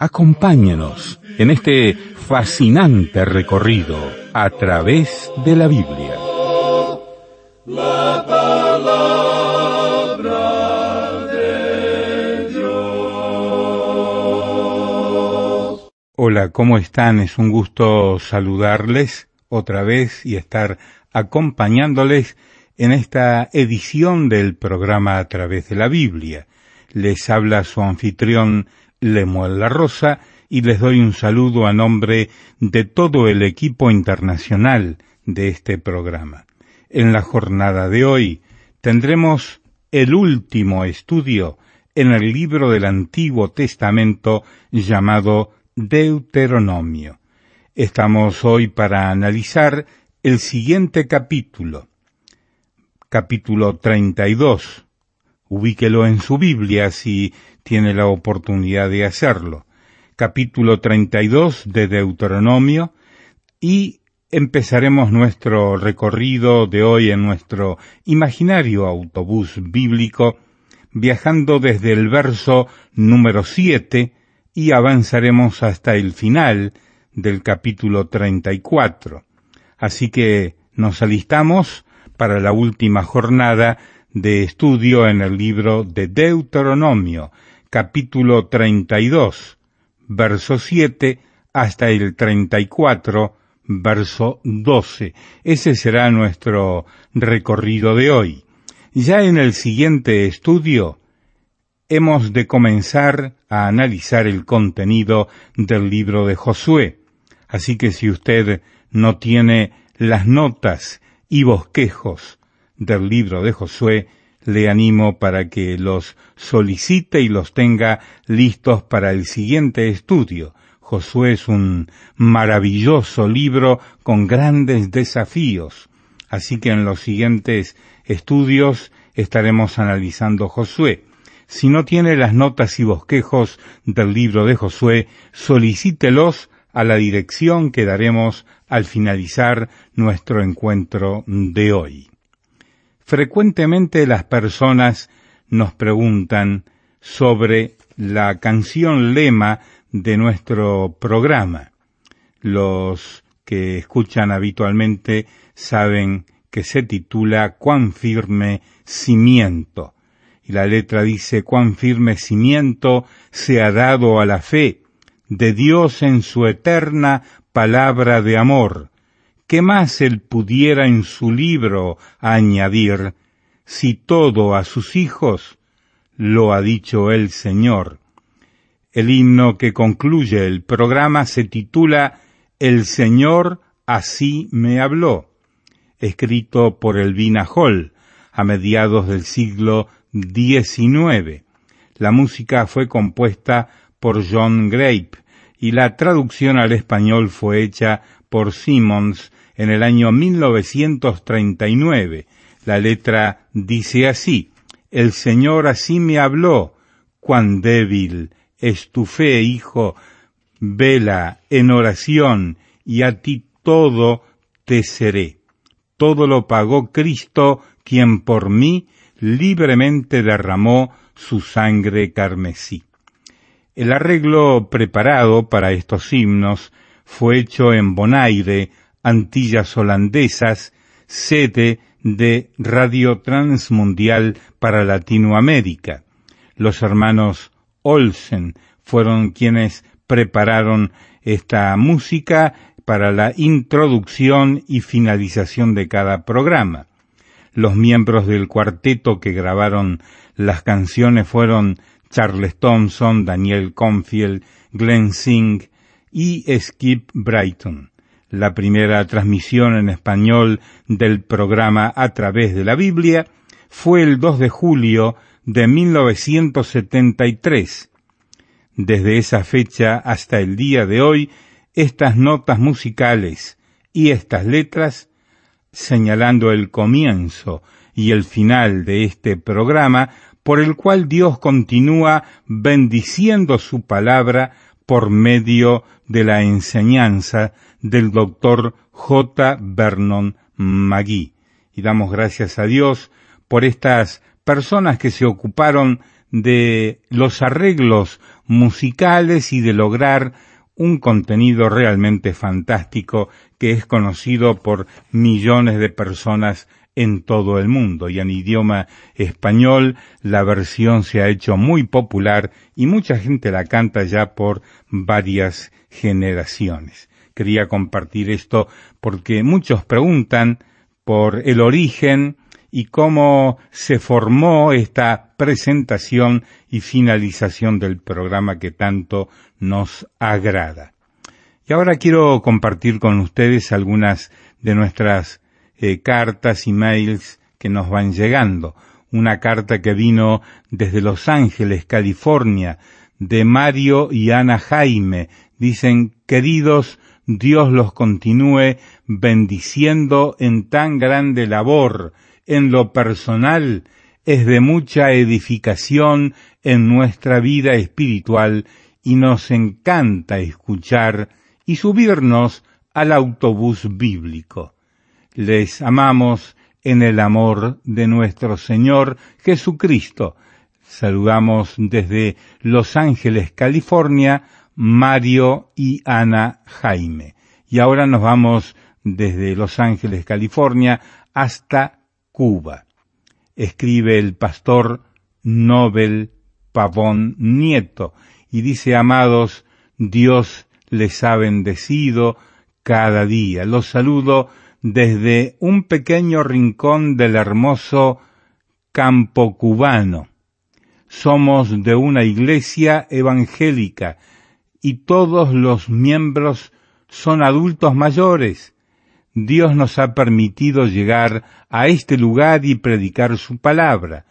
Acompáñenos en este fascinante recorrido a través de la Biblia. Hola, ¿cómo están? Es un gusto saludarles otra vez y estar acompañándoles en esta edición del programa a través de la Biblia. Les habla su anfitrión Lemuel La Rosa y les doy un saludo a nombre de todo el equipo internacional de este programa. En la jornada de hoy tendremos el último estudio en el libro del Antiguo Testamento llamado Deuteronomio. Estamos hoy para analizar el siguiente capítulo, capítulo 32. Ubíquelo en su Biblia si tiene la oportunidad de hacerlo. Capítulo 32 de Deuteronomio y empezaremos nuestro recorrido de hoy en nuestro imaginario autobús bíblico viajando desde el verso número 7 y avanzaremos hasta el final del capítulo 34. Así que nos alistamos para la última jornada de estudio en el libro de Deuteronomio, capítulo 32, verso 7 hasta el 34, verso 12. Ese será nuestro recorrido de hoy. Ya en el siguiente estudio hemos de comenzar a analizar el contenido del libro de Josué. Así que si usted no tiene las notas y bosquejos del libro de Josué, le animo para que los solicite y los tenga listos para el siguiente estudio. Josué es un maravilloso libro con grandes desafíos. Así que en los siguientes estudios estaremos analizando Josué. Si no tiene las notas y bosquejos del libro de Josué, solicítelos a la dirección que daremos al finalizar nuestro encuentro de hoy. Frecuentemente las personas nos preguntan sobre la canción lema de nuestro programa. Los que escuchan habitualmente saben que se titula Cuán firme cimiento. Y la letra dice Cuán firme cimiento se ha dado a la fe de Dios en su eterna palabra de amor, ¿Qué más él pudiera en su libro añadir si todo a sus hijos lo ha dicho el Señor? El himno que concluye el programa se titula El Señor así me habló, escrito por Elvina Hall a mediados del siglo XIX. La música fue compuesta por John Grape y la traducción al español fue hecha por Simmons en el año 1939. La letra dice así, El Señor así me habló, cuán débil es tu fe, hijo, vela en oración, y a ti todo te seré. Todo lo pagó Cristo, quien por mí libremente derramó su sangre carmesí. El arreglo preparado para estos himnos fue hecho en Bonaire, Antillas Holandesas, sede de Radio Transmundial para Latinoamérica. Los hermanos Olsen fueron quienes prepararon esta música para la introducción y finalización de cada programa. Los miembros del cuarteto que grabaron las canciones fueron Charles Thompson, Daniel Confield, Glenn Singh y Skip Brighton la primera transmisión en español del programa A través de la Biblia, fue el 2 de julio de 1973. Desde esa fecha hasta el día de hoy, estas notas musicales y estas letras, señalando el comienzo y el final de este programa, por el cual Dios continúa bendiciendo su palabra por medio de la enseñanza del doctor J. Vernon Magui. Y damos gracias a Dios por estas personas que se ocuparon de los arreglos musicales y de lograr un contenido realmente fantástico que es conocido por millones de personas en todo el mundo y en idioma español la versión se ha hecho muy popular y mucha gente la canta ya por varias generaciones quería compartir esto porque muchos preguntan por el origen y cómo se formó esta presentación y finalización del programa que tanto nos agrada. Y ahora quiero compartir con ustedes algunas de nuestras eh, cartas y mails que nos van llegando. Una carta que vino desde Los Ángeles, California, de Mario y Ana Jaime. Dicen, queridos Dios los continúe bendiciendo en tan grande labor, en lo personal, es de mucha edificación en nuestra vida espiritual y nos encanta escuchar y subirnos al autobús bíblico. Les amamos en el amor de nuestro Señor Jesucristo. Saludamos desde Los Ángeles, California, Mario y Ana Jaime. Y ahora nos vamos desde Los Ángeles, California, hasta Cuba. Escribe el pastor Nobel Pavón Nieto y dice, amados, Dios les ha bendecido cada día. Los saludo desde un pequeño rincón del hermoso campo cubano. Somos de una iglesia evangélica y todos los miembros son adultos mayores. Dios nos ha permitido llegar a este lugar y predicar su palabra.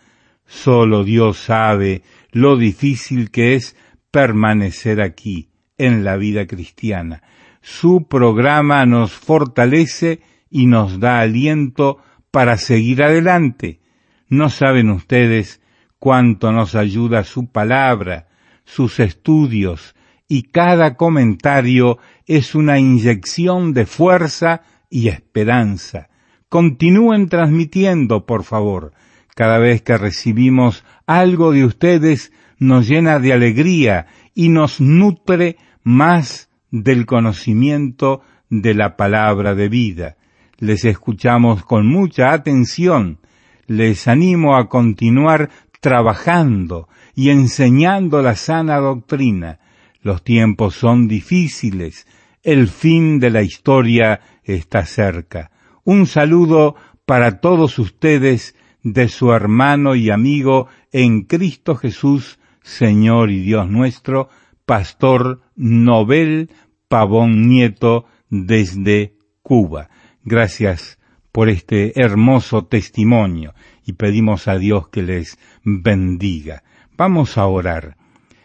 Solo Dios sabe lo difícil que es permanecer aquí, en la vida cristiana. Su programa nos fortalece y nos da aliento para seguir adelante. No saben ustedes cuánto nos ayuda su palabra, sus estudios, y cada comentario es una inyección de fuerza y esperanza. Continúen transmitiendo, por favor. Cada vez que recibimos algo de ustedes nos llena de alegría y nos nutre más del conocimiento de la palabra de vida. Les escuchamos con mucha atención. Les animo a continuar trabajando y enseñando la sana doctrina. Los tiempos son difíciles, el fin de la historia está cerca. Un saludo para todos ustedes de su hermano y amigo en Cristo Jesús, Señor y Dios nuestro, Pastor Nobel Pavón Nieto desde Cuba. Gracias por este hermoso testimonio y pedimos a Dios que les bendiga. Vamos a orar.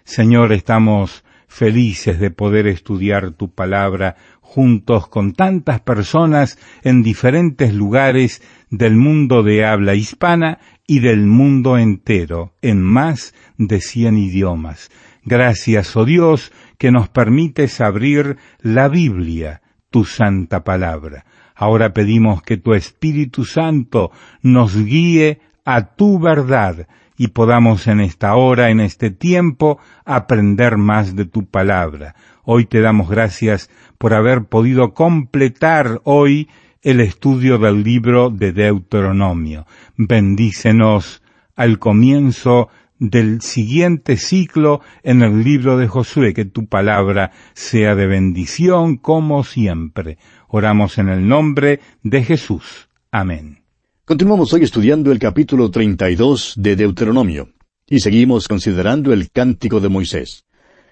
Señor, estamos felices de poder estudiar tu palabra juntos con tantas personas en diferentes lugares del mundo de habla hispana y del mundo entero, en más de cien idiomas. Gracias, oh Dios, que nos permites abrir la Biblia, tu santa palabra. Ahora pedimos que tu Espíritu Santo nos guíe a tu verdad, y podamos en esta hora, en este tiempo, aprender más de tu palabra. Hoy te damos gracias por haber podido completar hoy el estudio del libro de Deuteronomio. Bendícenos al comienzo del siguiente ciclo en el libro de Josué, que tu palabra sea de bendición como siempre. Oramos en el nombre de Jesús. Amén. Continuamos hoy estudiando el capítulo 32 de Deuteronomio y seguimos considerando el cántico de Moisés.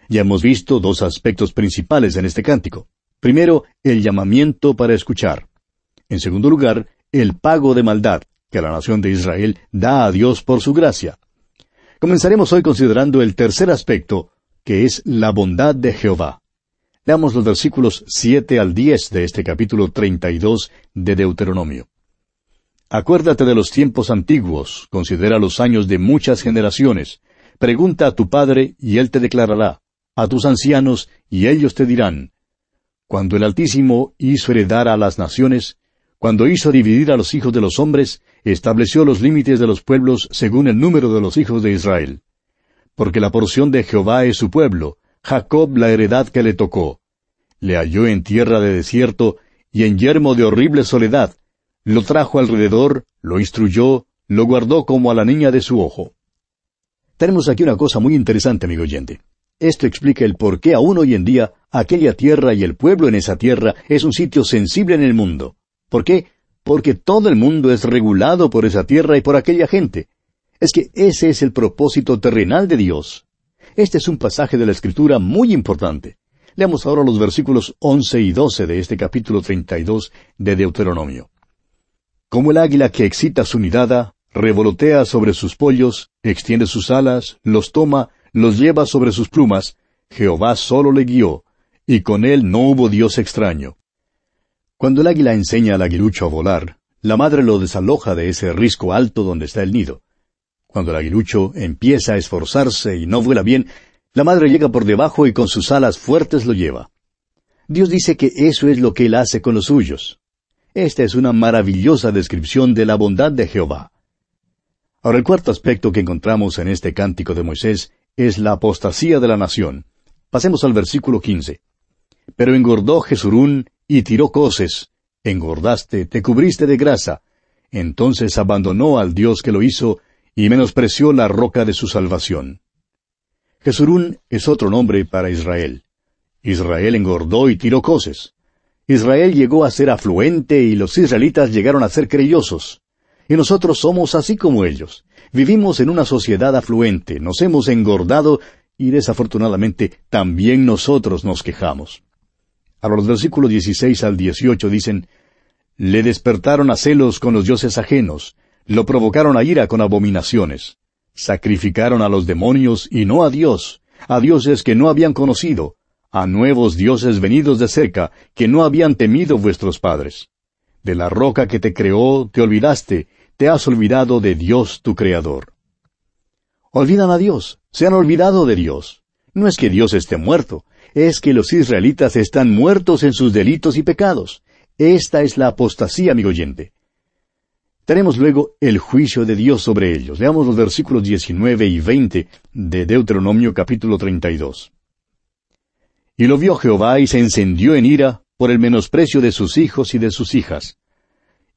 Ya hemos visto dos aspectos principales en este cántico. Primero, el llamamiento para escuchar. En segundo lugar, el pago de maldad que la nación de Israel da a Dios por su gracia. Comenzaremos hoy considerando el tercer aspecto, que es la bondad de Jehová. Leamos los versículos 7 al 10 de este capítulo 32 de Deuteronomio. Acuérdate de los tiempos antiguos, considera los años de muchas generaciones. Pregunta a tu padre, y él te declarará, a tus ancianos, y ellos te dirán. Cuando el Altísimo hizo heredar a las naciones, cuando hizo dividir a los hijos de los hombres, estableció los límites de los pueblos según el número de los hijos de Israel. Porque la porción de Jehová es su pueblo, Jacob la heredad que le tocó. Le halló en tierra de desierto, y en yermo de horrible soledad, lo trajo alrededor, lo instruyó, lo guardó como a la niña de su ojo. Tenemos aquí una cosa muy interesante, amigo oyente. Esto explica el por qué aún hoy en día aquella tierra y el pueblo en esa tierra es un sitio sensible en el mundo. ¿Por qué? Porque todo el mundo es regulado por esa tierra y por aquella gente. Es que ese es el propósito terrenal de Dios. Este es un pasaje de la Escritura muy importante. Leamos ahora los versículos 11 y 12 de este capítulo 32 de Deuteronomio. Como el águila que excita su nidada, revolotea sobre sus pollos, extiende sus alas, los toma, los lleva sobre sus plumas, Jehová solo le guió, y con él no hubo Dios extraño. Cuando el águila enseña al aguilucho a volar, la madre lo desaloja de ese risco alto donde está el nido. Cuando el aguilucho empieza a esforzarse y no vuela bien, la madre llega por debajo y con sus alas fuertes lo lleva. Dios dice que eso es lo que él hace con los suyos. Esta es una maravillosa descripción de la bondad de Jehová. Ahora el cuarto aspecto que encontramos en este cántico de Moisés es la apostasía de la nación. Pasemos al versículo 15. Pero engordó Jesurún y tiró coces. Engordaste, te cubriste de grasa. Entonces abandonó al Dios que lo hizo y menospreció la roca de su salvación. Jesurún es otro nombre para Israel. Israel engordó y tiró coces. Israel llegó a ser afluente y los israelitas llegaron a ser creyosos. Y nosotros somos así como ellos. Vivimos en una sociedad afluente, nos hemos engordado y desafortunadamente también nosotros nos quejamos. A los versículos 16 al 18 dicen, Le despertaron a celos con los dioses ajenos, lo provocaron a ira con abominaciones. Sacrificaron a los demonios y no a Dios, a dioses que no habían conocido, a nuevos dioses venidos de cerca, que no habían temido vuestros padres. De la roca que te creó te olvidaste, te has olvidado de Dios tu Creador. Olvidan a Dios, se han olvidado de Dios. No es que Dios esté muerto, es que los israelitas están muertos en sus delitos y pecados. Esta es la apostasía, amigo oyente. Tenemos luego el juicio de Dios sobre ellos. Leamos los versículos 19 y 20 de Deuteronomio capítulo 32. Y lo vio Jehová y se encendió en ira por el menosprecio de sus hijos y de sus hijas.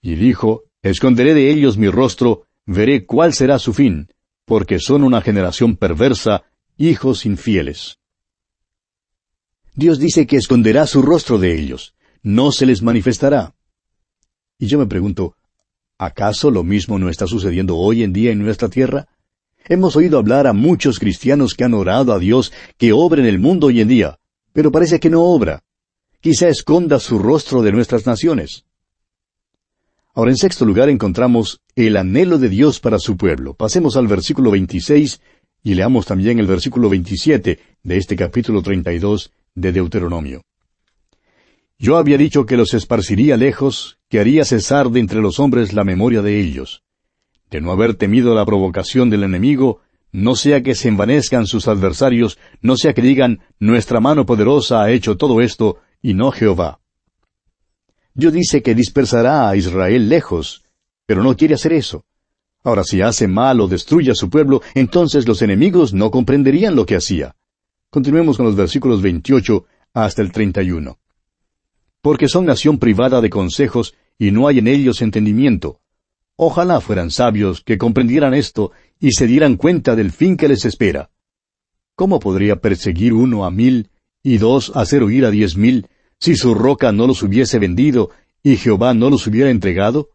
Y dijo, Esconderé de ellos mi rostro, veré cuál será su fin, porque son una generación perversa, hijos infieles. Dios dice que esconderá su rostro de ellos, no se les manifestará. Y yo me pregunto, ¿acaso lo mismo no está sucediendo hoy en día en nuestra tierra? Hemos oído hablar a muchos cristianos que han orado a Dios que obre en el mundo hoy en día, pero parece que no obra. Quizá esconda su rostro de nuestras naciones. Ahora en sexto lugar encontramos el anhelo de Dios para su pueblo. Pasemos al versículo 26 y leamos también el versículo 27 de este capítulo 32 de Deuteronomio. Yo había dicho que los esparciría lejos, que haría cesar de entre los hombres la memoria de ellos. De no haber temido la provocación del enemigo, no sea que se envanezcan sus adversarios, no sea que digan, nuestra mano poderosa ha hecho todo esto, y no Jehová. Dios dice que dispersará a Israel lejos, pero no quiere hacer eso. Ahora, si hace mal o destruye a su pueblo, entonces los enemigos no comprenderían lo que hacía. Continuemos con los versículos 28 hasta el 31. Porque son nación privada de consejos, y no hay en ellos entendimiento. Ojalá fueran sabios que comprendieran esto y se dieran cuenta del fin que les espera. ¿Cómo podría perseguir uno a mil y dos hacer huir a diez mil si su roca no los hubiese vendido y Jehová no los hubiera entregado?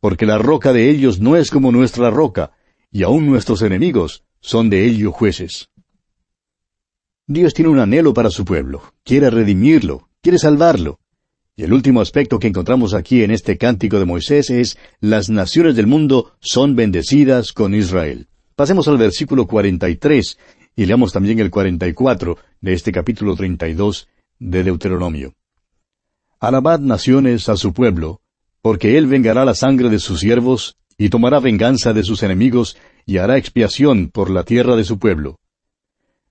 Porque la roca de ellos no es como nuestra roca, y aun nuestros enemigos son de ello jueces. Dios tiene un anhelo para su pueblo, quiere redimirlo, quiere salvarlo. Y el último aspecto que encontramos aquí en este cántico de Moisés es, las naciones del mundo son bendecidas con Israel. Pasemos al versículo 43 y leamos también el 44 de este capítulo 32 de Deuteronomio. Alabad naciones a su pueblo, porque él vengará la sangre de sus siervos, y tomará venganza de sus enemigos, y hará expiación por la tierra de su pueblo.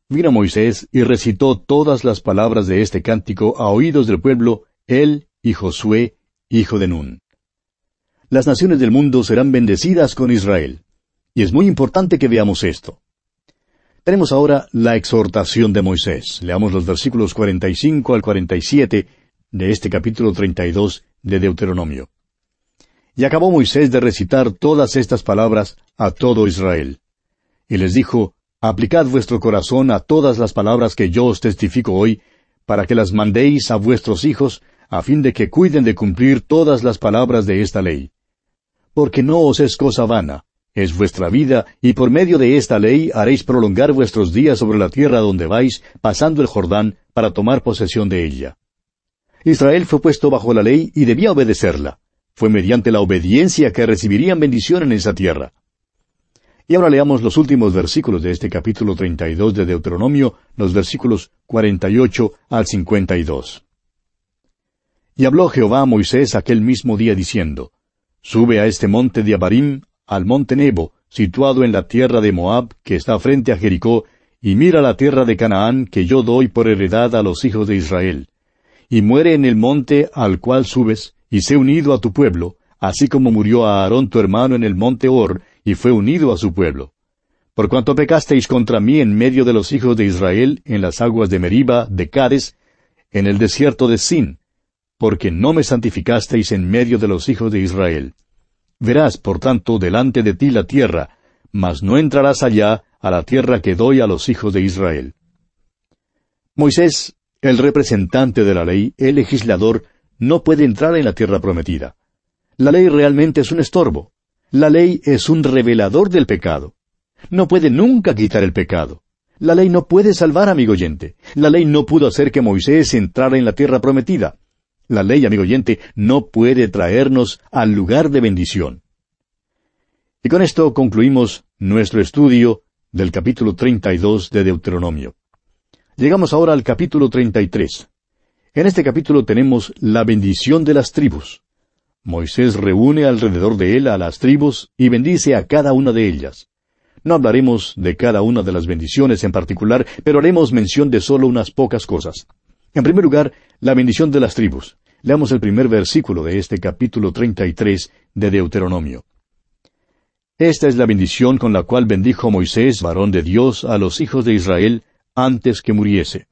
Vino Moisés y recitó todas las palabras de este cántico a oídos del pueblo, él y Josué, hijo de Nun. Las naciones del mundo serán bendecidas con Israel. Y es muy importante que veamos esto. Tenemos ahora la exhortación de Moisés. Leamos los versículos 45 al 47 de este capítulo 32 de Deuteronomio. Y acabó Moisés de recitar todas estas palabras a todo Israel. Y les dijo, Aplicad vuestro corazón a todas las palabras que yo os testifico hoy, para que las mandéis a vuestros hijos, a fin de que cuiden de cumplir todas las palabras de esta ley. Porque no os es cosa vana, es vuestra vida, y por medio de esta ley haréis prolongar vuestros días sobre la tierra donde vais, pasando el Jordán, para tomar posesión de ella. Israel fue puesto bajo la ley y debía obedecerla. Fue mediante la obediencia que recibirían bendición en esa tierra. Y ahora leamos los últimos versículos de este capítulo 32 de Deuteronomio, los versículos 48 al 52. Y habló Jehová a Moisés aquel mismo día diciendo, Sube a este monte de Abarim, al monte Nebo, situado en la tierra de Moab, que está frente a Jericó, y mira la tierra de Canaán, que yo doy por heredad a los hijos de Israel. Y muere en el monte al cual subes, y sé unido a tu pueblo, así como murió a Aarón tu hermano en el monte Or, y fue unido a su pueblo. Por cuanto pecasteis contra mí en medio de los hijos de Israel, en las aguas de Meriba, de Cades, en el desierto de Sin, porque no me santificasteis en medio de los hijos de Israel. Verás, por tanto, delante de ti la tierra, mas no entrarás allá a la tierra que doy a los hijos de Israel. Moisés, el representante de la ley, el legislador, no puede entrar en la tierra prometida. La ley realmente es un estorbo. La ley es un revelador del pecado. No puede nunca quitar el pecado. La ley no puede salvar, amigo oyente. La ley no pudo hacer que Moisés entrara en la tierra prometida. La ley, amigo oyente, no puede traernos al lugar de bendición. Y con esto concluimos nuestro estudio del capítulo 32 de Deuteronomio. Llegamos ahora al capítulo 33. En este capítulo tenemos la bendición de las tribus. Moisés reúne alrededor de él a las tribus y bendice a cada una de ellas. No hablaremos de cada una de las bendiciones en particular, pero haremos mención de solo unas pocas cosas. En primer lugar, la bendición de las tribus. Leamos el primer versículo de este capítulo 33 de Deuteronomio. Esta es la bendición con la cual bendijo Moisés, varón de Dios, a los hijos de Israel antes que muriese.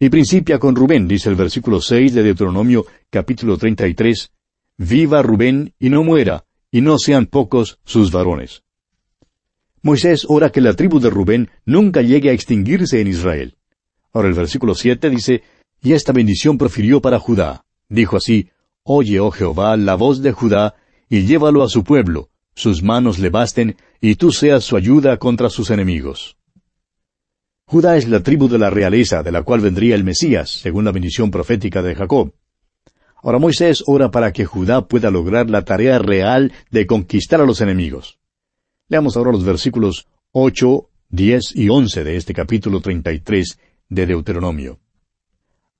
Y principia con Rubén, dice el versículo 6 de Deuteronomio capítulo 33, Viva Rubén y no muera, y no sean pocos sus varones. Moisés ora que la tribu de Rubén nunca llegue a extinguirse en Israel. Ahora el versículo 7 dice, Y esta bendición profirió para Judá. Dijo así, Oye, oh Jehová, la voz de Judá, y llévalo a su pueblo, sus manos le basten, y tú seas su ayuda contra sus enemigos. Judá es la tribu de la realeza de la cual vendría el Mesías, según la bendición profética de Jacob. Ahora Moisés ora para que Judá pueda lograr la tarea real de conquistar a los enemigos. Leamos ahora los versículos 8, 10 y 11 de este capítulo 33 y de Deuteronomio.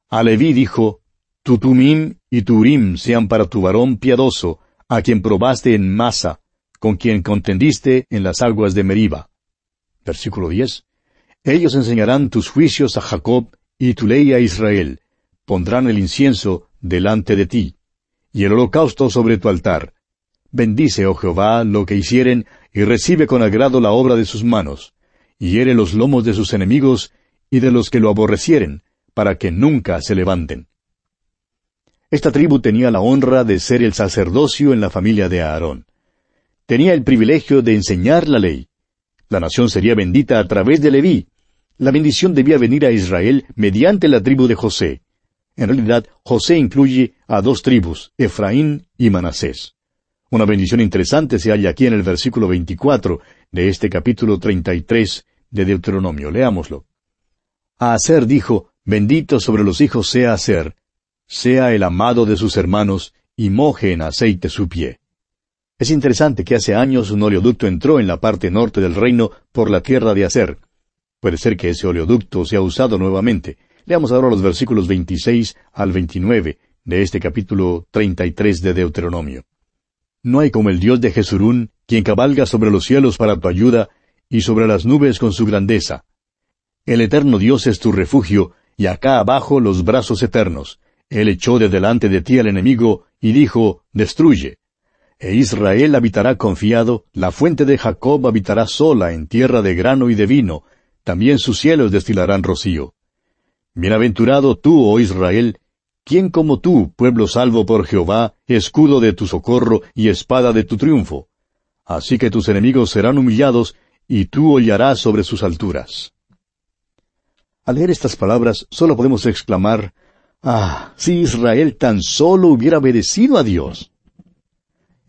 A Leví dijo, Tu tumim y Turim sean para tu varón piadoso, a quien probaste en masa, con quien contendiste en las aguas de Meriba. Versículo 10. Ellos enseñarán tus juicios a Jacob y tu ley a Israel. Pondrán el incienso delante de ti, y el holocausto sobre tu altar. Bendice, oh Jehová, lo que hicieren, y recibe con agrado la obra de sus manos. Hiere los lomos de sus enemigos, y de los que lo aborrecieren, para que nunca se levanten. Esta tribu tenía la honra de ser el sacerdocio en la familia de Aarón. Tenía el privilegio de enseñar la ley. La nación sería bendita a través de Leví. La bendición debía venir a Israel mediante la tribu de José. En realidad, José incluye a dos tribus, Efraín y Manasés. Una bendición interesante se halla aquí en el versículo 24 de este capítulo 33 de Deuteronomio. Leámoslo. A Hacer dijo, Bendito sobre los hijos sea Hacer. sea el amado de sus hermanos, y moje en aceite su pie. Es interesante que hace años un oleoducto entró en la parte norte del reino por la tierra de Hacer. Puede ser que ese oleoducto sea usado nuevamente. Leamos ahora los versículos 26 al 29 de este capítulo 33 de Deuteronomio. No hay como el Dios de Jesurún, quien cabalga sobre los cielos para tu ayuda, y sobre las nubes con su grandeza. El eterno Dios es tu refugio, y acá abajo los brazos eternos. Él echó de delante de ti al enemigo, y dijo, Destruye. E Israel habitará confiado, la fuente de Jacob habitará sola en tierra de grano y de vino, también sus cielos destilarán rocío. Bienaventurado tú, oh Israel, ¿quién como tú, pueblo salvo por Jehová, escudo de tu socorro y espada de tu triunfo? Así que tus enemigos serán humillados, y tú hollarás sobre sus alturas. Al leer estas palabras, solo podemos exclamar, Ah, si Israel tan solo hubiera obedecido a Dios.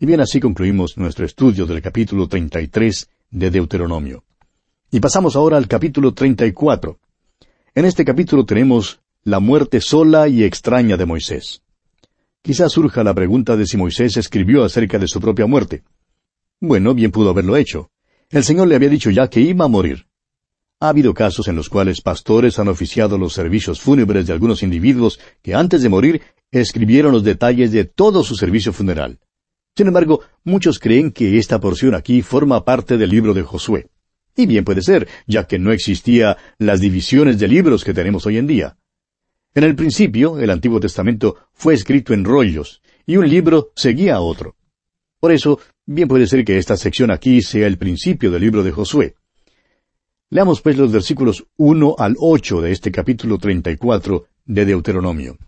Y bien, así concluimos nuestro estudio del capítulo 33 de Deuteronomio. Y pasamos ahora al capítulo 34. En este capítulo tenemos la muerte sola y extraña de Moisés. Quizás surja la pregunta de si Moisés escribió acerca de su propia muerte. Bueno, bien pudo haberlo hecho. El Señor le había dicho ya que iba a morir. Ha habido casos en los cuales pastores han oficiado los servicios fúnebres de algunos individuos que antes de morir escribieron los detalles de todo su servicio funeral. Sin embargo, muchos creen que esta porción aquí forma parte del libro de Josué. Y bien puede ser, ya que no existía las divisiones de libros que tenemos hoy en día. En el principio, el Antiguo Testamento fue escrito en rollos, y un libro seguía a otro. Por eso, bien puede ser que esta sección aquí sea el principio del libro de Josué. Leamos pues los versículos 1 al 8 de este capítulo 34 de Deuteronomio.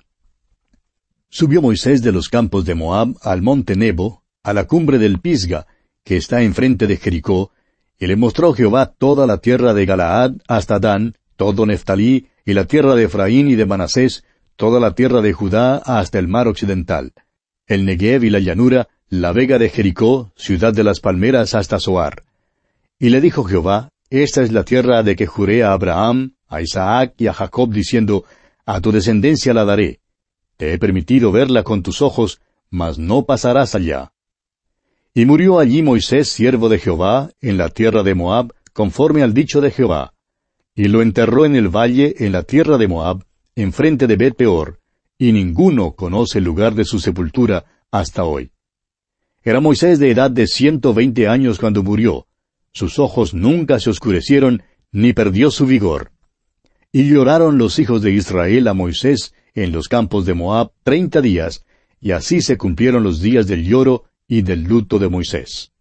Subió Moisés de los campos de Moab al monte Nebo, a la cumbre del Pisga, que está enfrente de Jericó, y le mostró Jehová toda la tierra de Galaad hasta Dan, todo Neftalí, y la tierra de Efraín y de Manasés, toda la tierra de Judá hasta el mar occidental, el Negev y la llanura, la vega de Jericó, ciudad de las palmeras hasta Soar. Y le dijo Jehová, esta es la tierra de que juré a Abraham, a Isaac y a Jacob diciendo, A tu descendencia la daré. Te he permitido verla con tus ojos, mas no pasarás allá. Y murió allí Moisés, siervo de Jehová, en la tierra de Moab, conforme al dicho de Jehová. Y lo enterró en el valle, en la tierra de Moab, enfrente de Bet Peor, y ninguno conoce el lugar de su sepultura hasta hoy. Era Moisés de edad de ciento veinte años cuando murió, sus ojos nunca se oscurecieron, ni perdió su vigor. Y lloraron los hijos de Israel a Moisés en los campos de Moab treinta días, y así se cumplieron los días del lloro y del luto de Moisés.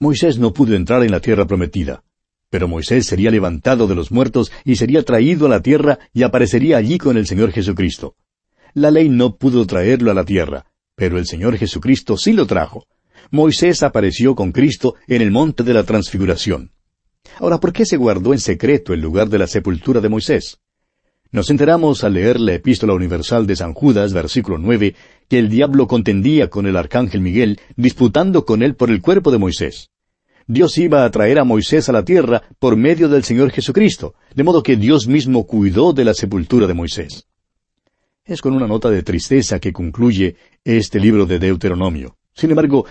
Moisés no pudo entrar en la tierra prometida, pero Moisés sería levantado de los muertos y sería traído a la tierra y aparecería allí con el Señor Jesucristo. La ley no pudo traerlo a la tierra, pero el Señor Jesucristo sí lo trajo, Moisés apareció con Cristo en el monte de la transfiguración. Ahora, ¿por qué se guardó en secreto el lugar de la sepultura de Moisés? Nos enteramos al leer la Epístola Universal de San Judas, versículo 9, que el diablo contendía con el arcángel Miguel, disputando con él por el cuerpo de Moisés. Dios iba a traer a Moisés a la tierra por medio del Señor Jesucristo, de modo que Dios mismo cuidó de la sepultura de Moisés. Es con una nota de tristeza que concluye este libro de Deuteronomio. Sin embargo,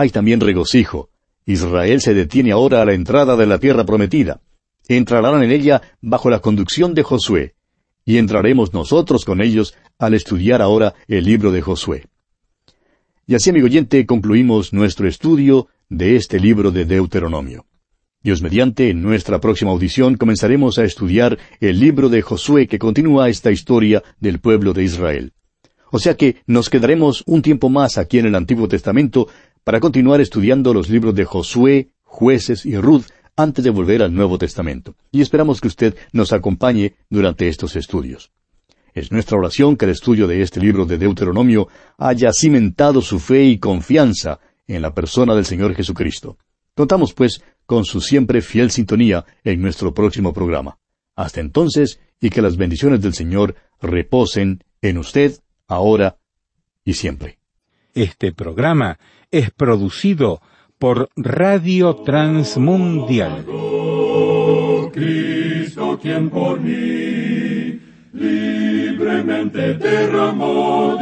hay también regocijo. Israel se detiene ahora a la entrada de la tierra prometida. Entrarán en ella bajo la conducción de Josué. Y entraremos nosotros con ellos al estudiar ahora el libro de Josué. Y así, amigo oyente, concluimos nuestro estudio de este libro de Deuteronomio. Dios mediante, en nuestra próxima audición comenzaremos a estudiar el libro de Josué que continúa esta historia del pueblo de Israel. O sea que nos quedaremos un tiempo más aquí en el Antiguo Testamento para continuar estudiando los libros de Josué, Jueces y Ruth antes de volver al Nuevo Testamento. Y esperamos que usted nos acompañe durante estos estudios. Es nuestra oración que el estudio de este libro de Deuteronomio haya cimentado su fe y confianza en la persona del Señor Jesucristo. Contamos, pues, con su siempre fiel sintonía en nuestro próximo programa. Hasta entonces, y que las bendiciones del Señor reposen en usted, ahora y siempre. Este programa es producido por Radio Transmundial. Cristo, quien por mí libremente derramó,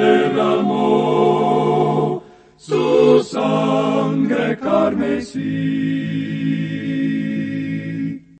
amor su sangre carmesí.